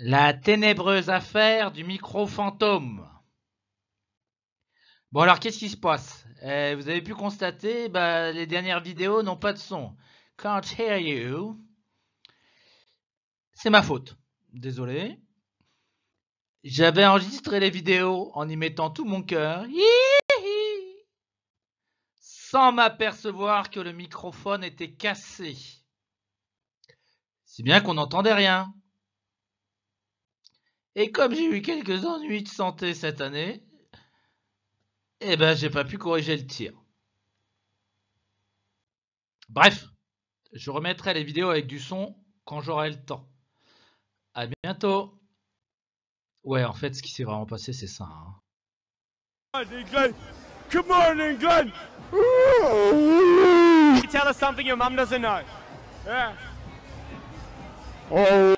La ténébreuse affaire du micro fantôme. Bon alors qu'est-ce qui se passe eh, Vous avez pu constater, bah, les dernières vidéos n'ont pas de son. Can't hear you. C'est ma faute. Désolé. J'avais enregistré les vidéos en y mettant tout mon cœur. Sans m'apercevoir que le microphone était cassé. Si bien qu'on n'entendait rien. Et comme j'ai eu quelques ennuis de santé cette année, eh ben j'ai pas pu corriger le tir. Bref, je remettrai les vidéos avec du son quand j'aurai le temps. À bientôt. Ouais, en fait, ce qui s'est vraiment passé, c'est ça. Hein. Good morning, tell us something your doesn't know. Oh.